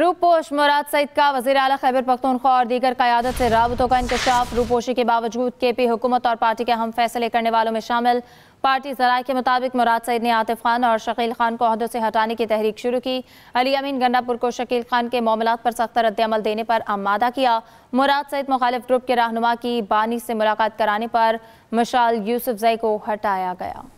रूपोश मुराद सईद का वजी अल खैबर पख्तूनख्वा और दीगर क्यादत से रबतों का इंकशाफ रूपोशी के बावजूद के पी हुकूमत और पार्टी के हम फैसले करने वालों में शामिल पार्टी जराए के मुताबिक मुराद सईद ने आतिफ खान और शकील खान को अहदों से हटाने की तहरीक शुरू की अली अमीन गंडापुर को शकील खान के मामला पर सख्त रद्दमल देने पर आमादा किया मुराद सईद मुखालिफ ग्रुप के रहनुमा की बानी से मुलाकात कराने पर मशाल यूसुफ जई को हटाया गया